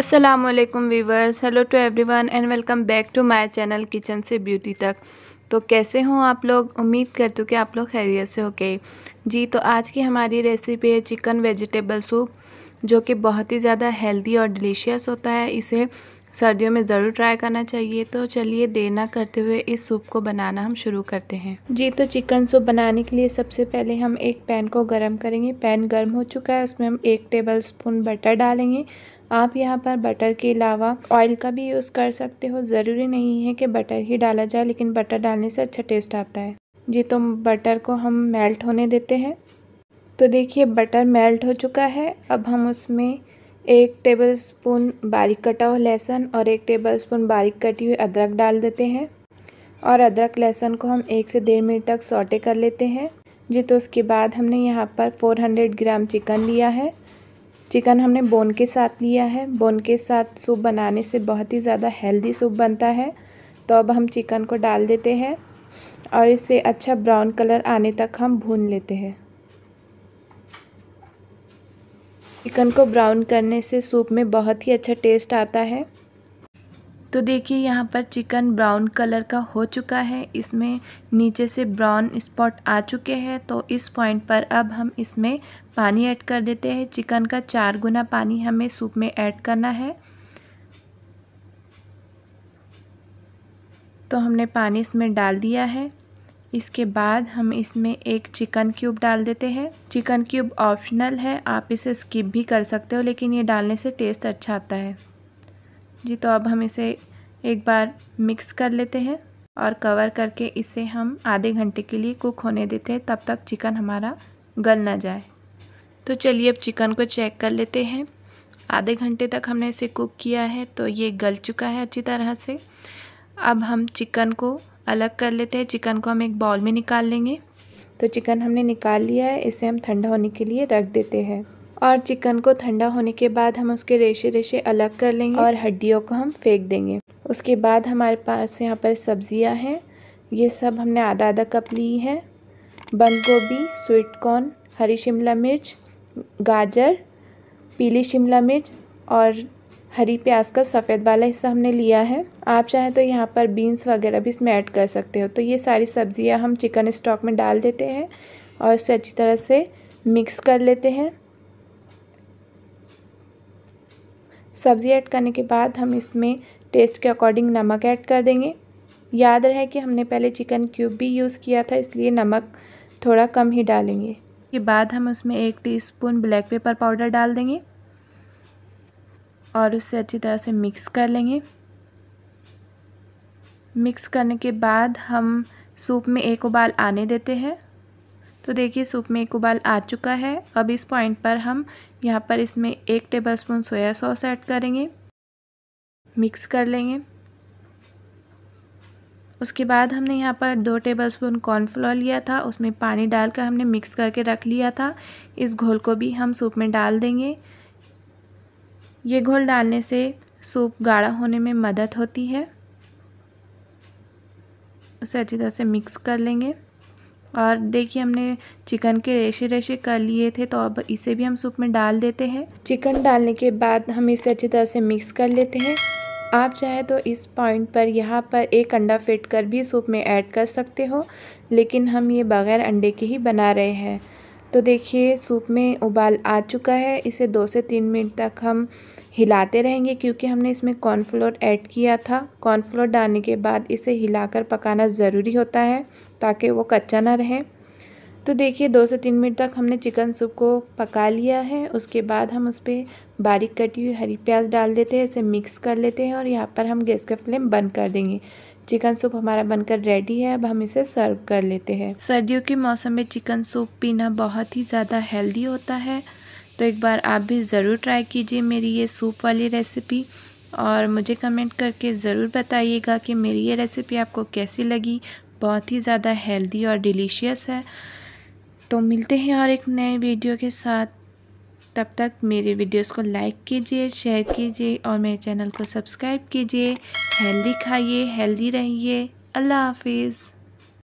Aslam viewers hello to everyone and welcome back to my channel kitchen से beauty तक तो कैसे हो आप लोग उम्मीद करती हूँ कि आप लोग खैरियत से हो गए जी तो आज की हमारी रेसिपी है चिकन वेजिटेबल सूप जो कि बहुत ही ज़्यादा हेल्दी और डिलीशियस होता है इसे सर्दियों में ज़रूर ट्राई करना चाहिए तो चलिए देर ना करते हुए इस सूप को बनाना हम शुरू करते हैं जी तो चिकन सूप बनाने के लिए सबसे पहले हम एक पैन को गर्म करेंगे पैन गर्म हो चुका है उसमें हम एक टेबल स्पून बटर डालेंगे आप यहाँ पर बटर के अलावा ऑयल का भी यूज़ कर सकते हो ज़रूरी नहीं है कि बटर ही डाला जाए लेकिन बटर डालने से अच्छा टेस्ट आता है जी तो बटर को हम मेल्ट होने देते हैं तो देखिए बटर मेल्ट हो चुका है अब हम उसमें एक टेबल स्पून बारीक कटा हुआ लहसुन और एक टेबल स्पून बारीक कटी हुई अदरक डाल देते हैं और अदरक लहसुन को हम एक से डेढ़ मिनट तक सौटे कर लेते हैं जी तो उसके बाद हमने यहाँ पर 400 ग्राम चिकन लिया है चिकन हमने बोन के साथ लिया है बोन के साथ सूप बनाने से बहुत ही ज़्यादा हेल्दी सूप बनता है तो अब हम चिकन को डाल देते हैं और इसे अच्छा ब्राउन कलर आने तक हम भून लेते हैं चिकन को ब्राउन करने से सूप में बहुत ही अच्छा टेस्ट आता है तो देखिए यहाँ पर चिकन ब्राउन कलर का हो चुका है इसमें नीचे से ब्राउन स्पॉट आ चुके हैं तो इस पॉइंट पर अब हम इसमें पानी ऐड कर देते हैं चिकन का चार गुना पानी हमें सूप में ऐड करना है तो हमने पानी इसमें डाल दिया है इसके बाद हम इसमें एक चिकन क्यूब डाल देते हैं चिकन क्यूब ऑप्शनल है आप इसे स्किप भी कर सकते हो लेकिन ये डालने से टेस्ट अच्छा आता है जी तो अब हम इसे एक बार मिक्स कर लेते हैं और कवर करके इसे हम आधे घंटे के लिए कुक होने देते हैं तब तक चिकन हमारा गल ना जाए तो चलिए अब चिकन को चेक कर लेते हैं आधे घंटे तक हमने इसे कुक किया है तो ये गल चुका है अच्छी तरह से अब हम चिकन को अलग कर लेते हैं चिकन को हम एक बाउल में निकाल लेंगे तो चिकन हमने निकाल लिया है इसे हम ठंडा होने के लिए रख देते हैं और चिकन को ठंडा होने के बाद हम उसके रेशे रेशे अलग कर लेंगे और हड्डियों को हम फेंक देंगे उसके बाद हमारे पास यहाँ पर सब्जियाँ हैं ये सब हमने आधा आधा कप ली है बंद गोभी स्वीट कॉर्न हरी शिमला मिर्च गाजर पीली शिमला मिर्च और हरी प्याज का सफ़ेद वाला हिस्सा हमने लिया है आप चाहें तो यहाँ पर बीन्स वगैरह भी इसमें ऐड कर सकते हो तो ये सारी सब्ज़ियाँ हम चिकन स्टॉक में डाल देते हैं और इसे अच्छी तरह से मिक्स कर लेते हैं सब्ज़ी ऐड करने के बाद हम इसमें टेस्ट के अकॉर्डिंग नमक ऐड कर देंगे याद रहे कि हमने पहले चिकन क्यूब भी यूज़ किया था इसलिए नमक थोड़ा कम ही डालेंगे के बाद हम उसमें एक टीस्पून ब्लैक पेपर पाउडर डाल देंगे और उसे अच्छी तरह से मिक्स कर लेंगे मिक्स करने के बाद हम सूप में एक उबाल आने देते हैं तो देखिए सूप में एक उबाल आ चुका है अब इस पॉइंट पर हम यहाँ पर इसमें एक टेबलस्पून सोया सॉस ऐड करेंगे मिक्स कर लेंगे उसके बाद हमने यहाँ पर दो टेबलस्पून कॉर्नफ्लोर लिया था उसमें पानी डालकर हमने मिक्स करके रख लिया था इस घोल को भी हम सूप में डाल देंगे ये घोल डालने से सूप गाढ़ा होने में मदद होती है उसे अच्छी तरह से मिक्स कर लेंगे और देखिए हमने चिकन के रेशे रेशे कर लिए थे तो अब इसे भी हम सूप में डाल देते हैं चिकन डालने के बाद हम इसे अच्छी तरह से मिक्स कर लेते हैं आप चाहे तो इस पॉइंट पर यहाँ पर एक अंडा फिट कर भी सूप में ऐड कर सकते हो लेकिन हम ये बगैर अंडे के ही बना रहे हैं तो देखिए सूप में उबाल आ चुका है इसे दो से तीन मिनट तक हम हिलाते रहेंगे क्योंकि हमने इसमें कॉर्नफ्लोर ऐड किया था कॉर्नफ्लोर डालने के बाद इसे हिलाकर पकाना ज़रूरी होता है ताकि वो कच्चा ना रहे तो देखिए दो से तीन मिनट तक हमने चिकन सूप को पका लिया है उसके बाद हम उस पर बारीक कटी हुई हरी प्याज डाल देते हैं इसे मिक्स कर लेते हैं और यहाँ पर हम गैस का फ्लेम बंद कर देंगे चिकन सूप हमारा बनकर रेडी है अब हम इसे सर्व कर लेते हैं सर्दियों के मौसम में चिकन सूप पीना बहुत ही ज़्यादा हेल्दी होता है तो एक बार आप भी ज़रूर ट्राई कीजिए मेरी ये सूप वाली रेसिपी और मुझे कमेंट करके ज़रूर बताइएगा कि मेरी ये रेसिपी आपको कैसी लगी बहुत ही ज़्यादा हेल्दी और डिलीशियस है तो मिलते हैं और एक नए वीडियो के साथ तब तक मेरे वीडियोस को लाइक कीजिए शेयर कीजिए और मेरे चैनल को सब्सक्राइब कीजिए हेल्दी खाइए हेल्दी रहिए अल्लाह हाफिज़